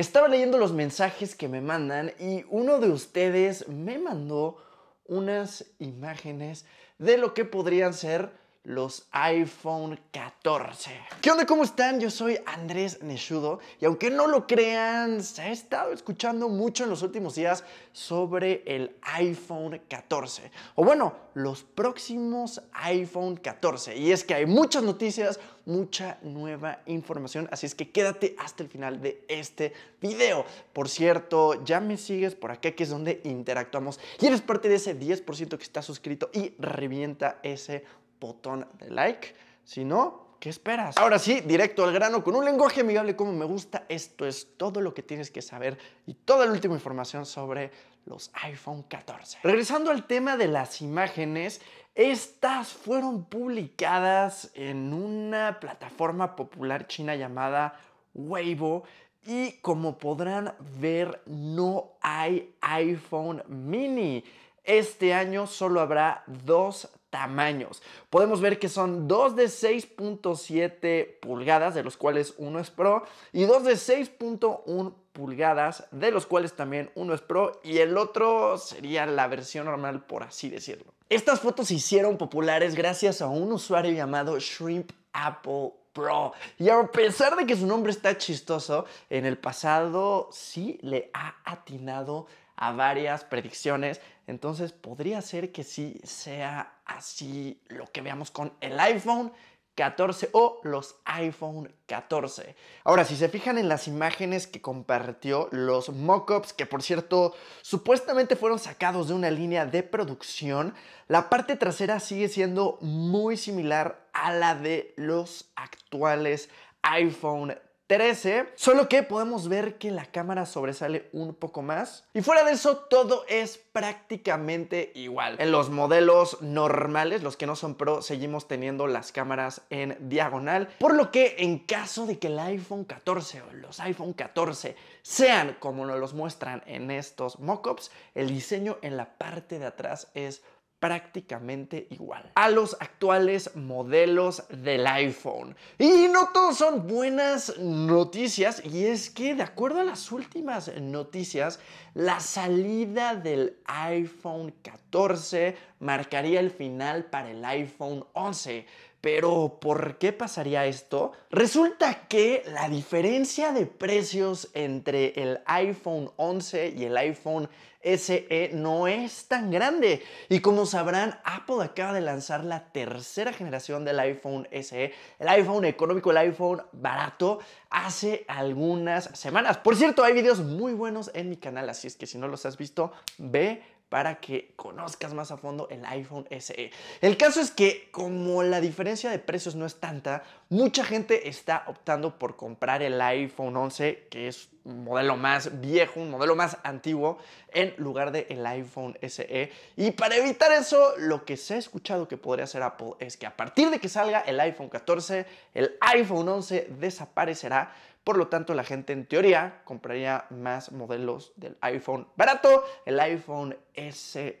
Estaba leyendo los mensajes que me mandan y uno de ustedes me mandó unas imágenes de lo que podrían ser los iPhone 14. ¿Qué onda? ¿Cómo están? Yo soy Andrés Nechudo y aunque no lo crean, se ha estado escuchando mucho en los últimos días sobre el iPhone 14. O bueno, los próximos iPhone 14. Y es que hay muchas noticias, mucha nueva información, así es que quédate hasta el final de este video. Por cierto, ya me sigues por acá, que es donde interactuamos y eres parte de ese 10% que está suscrito y revienta ese botón de like. Si no, ¿qué esperas? Ahora sí, directo al grano, con un lenguaje amigable como me gusta, esto es todo lo que tienes que saber y toda la última información sobre los iPhone 14. Regresando al tema de las imágenes, estas fueron publicadas en una plataforma popular china llamada Weibo y como podrán ver, no hay iPhone mini. Este año solo habrá dos tamaños. Podemos ver que son dos de 6.7 pulgadas, de los cuales uno es Pro, y dos de 6.1 pulgadas, de los cuales también uno es Pro, y el otro sería la versión normal, por así decirlo. Estas fotos se hicieron populares gracias a un usuario llamado Shrimp Apple Pro. Y a pesar de que su nombre está chistoso, en el pasado sí le ha atinado a varias predicciones. Entonces podría ser que sí sea así lo que veamos con el iPhone 14 o los iPhone 14. Ahora, si se fijan en las imágenes que compartió, los mockups, que por cierto supuestamente fueron sacados de una línea de producción, la parte trasera sigue siendo muy similar a la de los actuales iPhone 13, solo que podemos ver que la cámara sobresale un poco más. Y fuera de eso, todo es prácticamente igual. En los modelos normales, los que no son Pro, seguimos teniendo las cámaras en diagonal, por lo que en caso de que el iPhone 14 o los iPhone 14 sean como nos los muestran en estos mockups, el diseño en la parte de atrás es prácticamente igual a los actuales modelos del iPhone. Y no todos son buenas noticias y es que de acuerdo a las últimas noticias, la salida del iPhone 14 marcaría el final para el iPhone 11. Pero ¿por qué pasaría esto? Resulta que la diferencia de precios entre el iPhone 11 y el iPhone SE e no es tan grande. Y como sabrán, Apple acaba de lanzar la tercera generación del iPhone SE, el iPhone económico, el iPhone barato, hace algunas semanas. Por cierto, hay videos muy buenos en mi canal, así es que si no los has visto, ve para que conozcas más a fondo el iPhone SE. El caso es que como la diferencia de precios no es tanta, mucha gente está optando por comprar el iPhone 11, que es un modelo más viejo, un modelo más antiguo, en lugar del iPhone SE. Y para evitar eso, lo que se ha escuchado que podría hacer Apple es que a partir de que salga el iPhone 14, el iPhone 11 desaparecerá por lo tanto, la gente en teoría compraría más modelos del iPhone barato, el iPhone SE.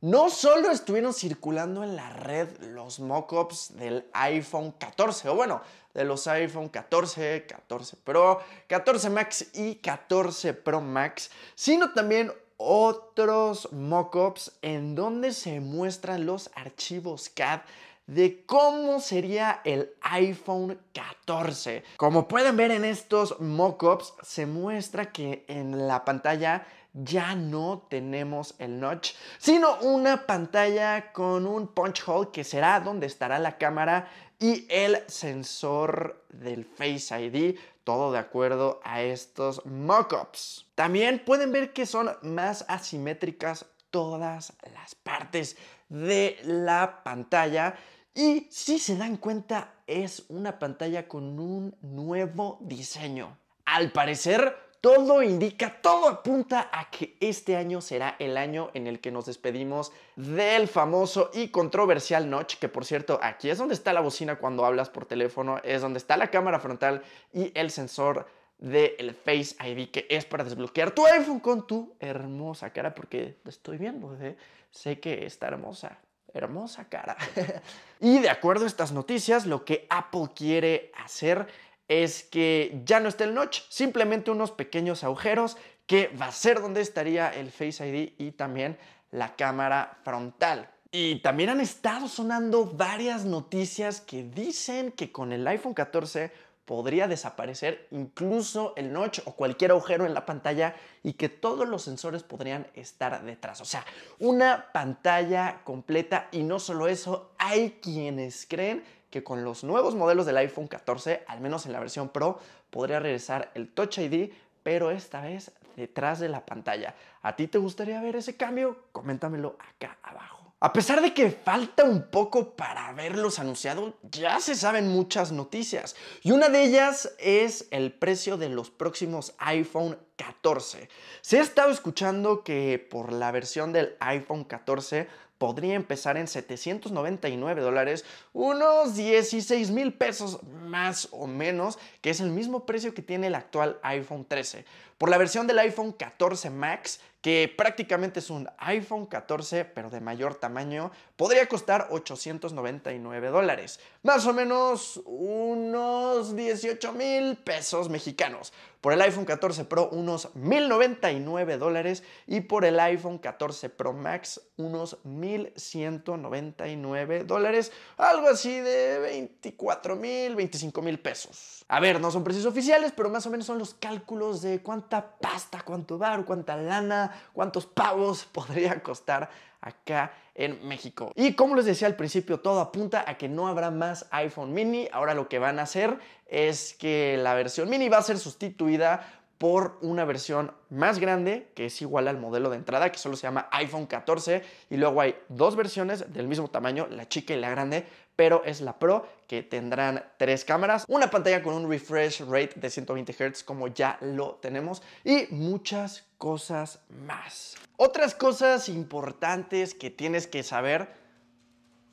No solo estuvieron circulando en la red los mockups del iPhone 14, o bueno, de los iPhone 14, 14 Pro, 14 Max y 14 Pro Max, sino también otros mockups en donde se muestran los archivos CAD de cómo sería el iPhone 14. Como pueden ver en estos mockups, se muestra que en la pantalla ya no tenemos el notch, sino una pantalla con un punch hole que será donde estará la cámara y el sensor del Face ID, todo de acuerdo a estos mockups. También pueden ver que son más asimétricas todas las partes de la pantalla y si se dan cuenta, es una pantalla con un nuevo diseño. Al parecer, todo indica, todo apunta a que este año será el año en el que nos despedimos del famoso y controversial notch, que por cierto, aquí es donde está la bocina cuando hablas por teléfono, es donde está la cámara frontal y el sensor del Face ID, que es para desbloquear tu iPhone con tu hermosa cara, porque estoy viendo, ¿eh? sé que está hermosa hermosa cara. y de acuerdo a estas noticias, lo que Apple quiere hacer es que ya no esté el notch, simplemente unos pequeños agujeros que va a ser donde estaría el Face ID y también la cámara frontal. Y también han estado sonando varias noticias que dicen que con el iPhone 14 podría desaparecer incluso el notch o cualquier agujero en la pantalla y que todos los sensores podrían estar detrás. O sea, una pantalla completa y no solo eso, hay quienes creen que con los nuevos modelos del iPhone 14, al menos en la versión Pro, podría regresar el Touch ID, pero esta vez detrás de la pantalla. ¿A ti te gustaría ver ese cambio? Coméntamelo acá abajo. A pesar de que falta un poco para verlos anunciado, ya se saben muchas noticias. Y una de ellas es el precio de los próximos iPhone 14. Se ha estado escuchando que por la versión del iPhone 14 podría empezar en 799 dólares, unos 16 mil pesos más o menos, que es el mismo precio que tiene el actual iPhone 13 por la versión del iPhone 14 Max, que prácticamente es un iPhone 14 pero de mayor tamaño, podría costar 899 dólares, más o menos unos 18 mil pesos mexicanos. Por el iPhone 14 Pro unos 1099 dólares y por el iPhone 14 Pro Max unos 1199 dólares, algo así de 24 mil, 25 mil pesos. A ver, no son precios oficiales, pero más o menos son los cálculos de cuánto cuánta pasta, cuánto bar, cuánta lana, cuántos pavos podría costar acá en México. Y como les decía al principio, todo apunta a que no habrá más iPhone mini. Ahora lo que van a hacer es que la versión mini va a ser sustituida por una versión más grande que es igual al modelo de entrada que solo se llama iPhone 14 y luego hay dos versiones del mismo tamaño, la chica y la grande, pero es la Pro que tendrán tres cámaras, una pantalla con un refresh rate de 120 Hz como ya lo tenemos y muchas cosas más. Otras cosas importantes que tienes que saber,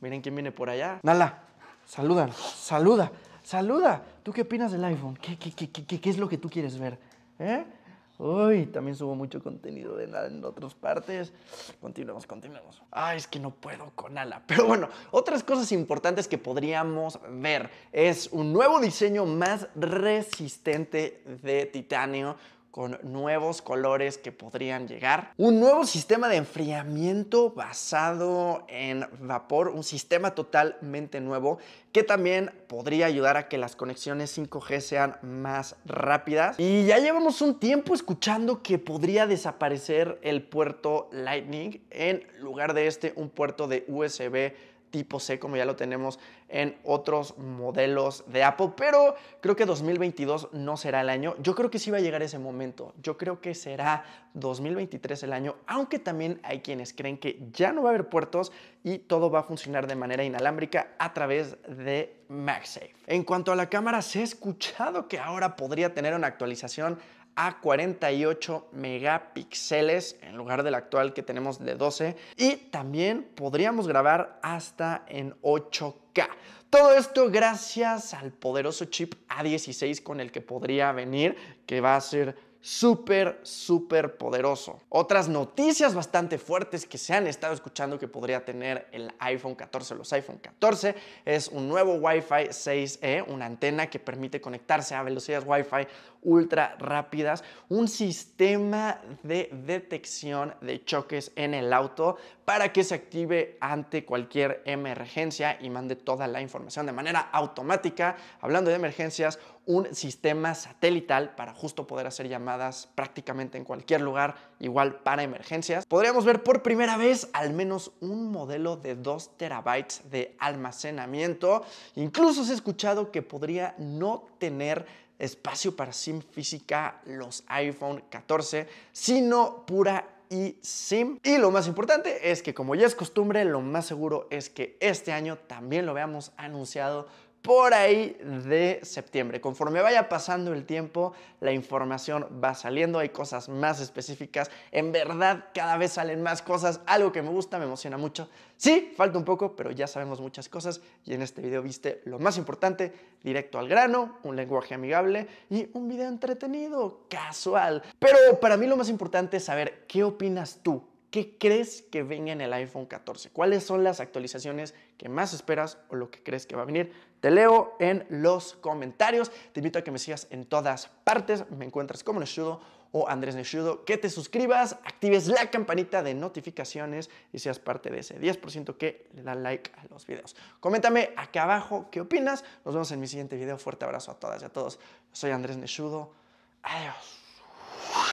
miren quién viene por allá. Nala, saluda, saluda, saluda. ¿Tú qué opinas del iPhone? ¿Qué, es lo que tú quieres ver? ¿Eh? Uy, también subo mucho contenido de nada en otras partes. Continuemos, continuemos. ¡Ay, es que no puedo con ala. Pero bueno, otras cosas importantes que podríamos ver es un nuevo diseño más resistente de titanio con nuevos colores que podrían llegar. Un nuevo sistema de enfriamiento basado en vapor, un sistema totalmente nuevo que también podría ayudar a que las conexiones 5G sean más rápidas. Y ya llevamos un tiempo escuchando que podría desaparecer el puerto Lightning en lugar de este un puerto de USB tipo C, como ya lo tenemos en otros modelos de Apple, pero creo que 2022 no será el año. Yo creo que sí va a llegar ese momento. Yo creo que será 2023 el año, aunque también hay quienes creen que ya no va a haber puertos y todo va a funcionar de manera inalámbrica a través de MagSafe. En cuanto a la cámara, se ha escuchado que ahora podría tener una actualización a 48 megapíxeles en lugar del actual que tenemos de 12 y también podríamos grabar hasta en 8K. Todo esto gracias al poderoso chip A16 con el que podría venir, que va a ser súper, súper poderoso. Otras noticias bastante fuertes que se han estado escuchando que podría tener el iPhone 14, los iPhone 14, es un nuevo Wi-Fi 6E, una antena que permite conectarse a velocidades Wi-Fi ultra rápidas, un sistema de detección de choques en el auto para que se active ante cualquier emergencia y mande toda la información de manera automática. Hablando de emergencias, un sistema satelital para justo poder hacer llamadas prácticamente en cualquier lugar, igual para emergencias. Podríamos ver por primera vez al menos un modelo de 2 terabytes de almacenamiento. Incluso se ha escuchado que podría no tener espacio para SIM física los iPhone 14, sino pura eSIM Y lo más importante es que como ya es costumbre, lo más seguro es que este año también lo veamos anunciado por ahí de septiembre. Conforme vaya pasando el tiempo, la información va saliendo, hay cosas más específicas. En verdad, cada vez salen más cosas. Algo que me gusta, me emociona mucho. Sí, falta un poco, pero ya sabemos muchas cosas y en este video viste lo más importante, directo al grano, un lenguaje amigable y un video entretenido, casual. Pero para mí lo más importante es saber qué opinas tú ¿Qué crees que venga en el iPhone 14? ¿Cuáles son las actualizaciones que más esperas o lo que crees que va a venir? Te leo en los comentarios. Te invito a que me sigas en todas partes. Me encuentras como Neshudo o Andrés Neshudo. Que te suscribas, actives la campanita de notificaciones y seas parte de ese 10% que le da like a los videos. Coméntame acá abajo qué opinas. Nos vemos en mi siguiente video. Fuerte abrazo a todas y a todos. soy Andrés Neshudo. Adiós.